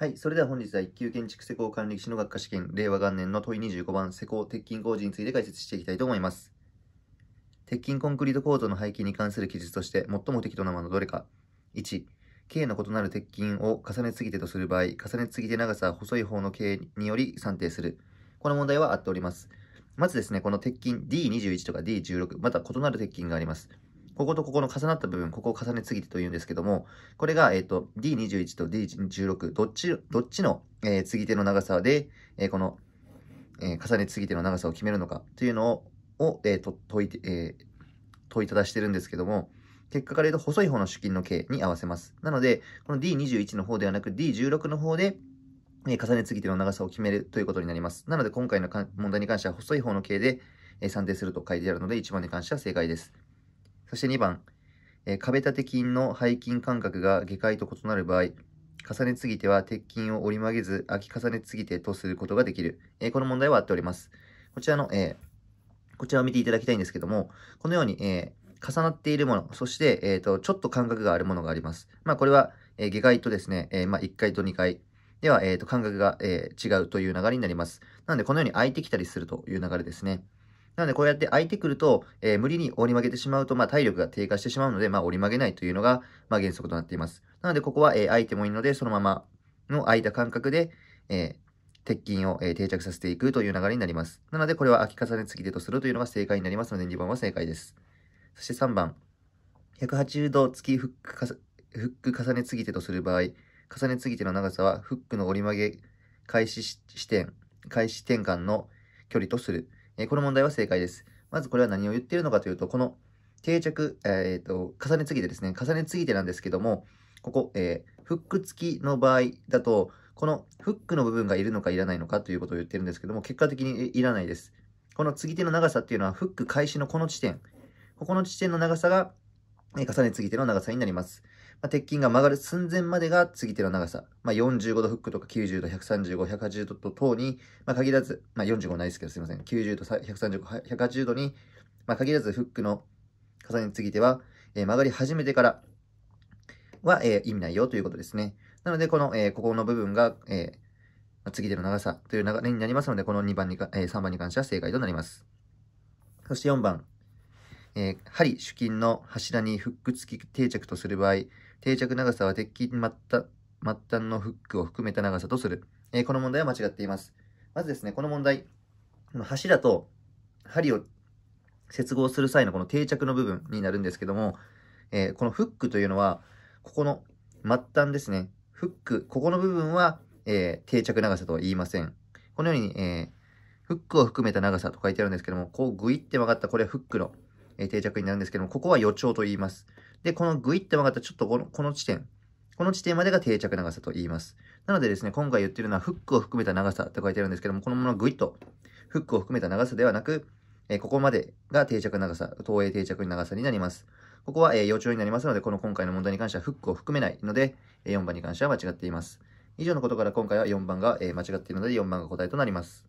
はい。それでは本日は一級建築施工管理士の学科試験、令和元年の問い25番、施工、鉄筋工事について解説していきたいと思います。鉄筋コンクリート構造の背景に関する記述として、最も適当なものどれか。1、径の異なる鉄筋を重ね継ぎ手とする場合、重ね継ぎ手長さは細い方の径により算定する。この問題は合っております。まずですね、この鉄筋 D21 とか D16、また異なる鉄筋があります。こことここの重なった部分、ここを重ねすぎてというんですけども、これが、えっ、ー、と、D21 と D16、どっち、どっちの、えー、継ぎ手の長さで、えー、この、えー、重ね継ぎ手の長さを決めるのかというのを、えー、と問いて、えー、問いただしてるんですけども、結果から言うと細い方の主筋の径に合わせます。なので、この D21 の方ではなく D16 の方で、えー、重ね継ぎ手の長さを決めるということになります。なので、今回の問題に関しては細い方の径で、えー、算定すると書いてあるので、1番に関しては正解です。そして2番、えー、壁立て筋の背筋間隔が下界と異なる場合、重ねすぎては鉄筋を折り曲げず、空き重ねすぎてとすることができる。えー、この問題はあっております。こちらの、えー、こちらを見ていただきたいんですけども、このように、えー、重なっているもの、そして、えと、ちょっと間隔があるものがあります。まあ、これは、えー、下界とですね、えまあ、1階と2階では、えっ、と、間隔が、え違うという流れになります。なので、このように空いてきたりするという流れですね。なので、こうやって空いてくると、えー、無理に折り曲げてしまうと、まあ、体力が低下してしまうので、まあ、折り曲げないというのが、まあ、原則となっています。なので、ここは、えー、空いてもいいので、そのままの空いた間隔で、えー、鉄筋を、え定着させていくという流れになります。なので、これは空き重ね継ぎ手とするというのが正解になりますので、2番は正解です。そして3番、180度付きフック重ね継ぎ手とする場合、重ね継ぎ手の長さはフックの折り曲げ開始視点、開始転換の距離とする。えこの問題は正解です。まずこれは何を言っているのかというと、この定着、えっ、ー、と、重ね継ぎでですね、重ね継ぎでなんですけども、ここ、えー、フック付きの場合だと、このフックの部分がいるのかいらないのかということを言ってるんですけども、結果的にいらないです。この継ぎ手の長さっていうのは、フック開始のこの地点、ここの地点の長さが、え重ね継ぎ手の長さになります。まあ、鉄筋が曲がる寸前までが継ぎ手の長さ。まあ、45度フックとか90度、135、180度と等に、まあ、限らず、まあ、45ないですけどすいません。90度、135、180度に、まあ、限らずフックの重ね継ぎ手は、えー、曲がり始めてからは、えー、意味ないよということですね。なので、この、えー、ここの部分が、えー、継ぎ手の長さという流れになりますので、この2番にか、えー、3番に関しては正解となります。そして4番。えー、針、主筋の柱にフック付き定着とする場合、定着長さは鉄筋末端末端のフックを含めた長さとする。えー、この問題は間違っています。まずですね、この問題、この柱と針を接合する際のこの定着の部分になるんですけども、えー、このフックというのは、ここの末端ですね、フック、ここの部分は、えー、定着長さとは言いません。このように、えー、フックを含めた長さと書いてあるんですけども、こうグイって曲がったこれはフックのえ定着になるんですけども、ここは予兆と言います。で、このグイッと曲がったちょっとこのこの地点、この地点までが定着長さと言います。なのでですね、今回言ってるのはフックを含めた長さと書いてあるんですけども、このままグイッとフックを含めた長さではなく、えここまでが定着長さ、投影定着長さになります。ここは、えー、予兆になりますので、この今回の問題に関してはフックを含めないので、え4番に関しては間違っています。以上のことから今回は4番が、え間違っているので4番が答えとなります。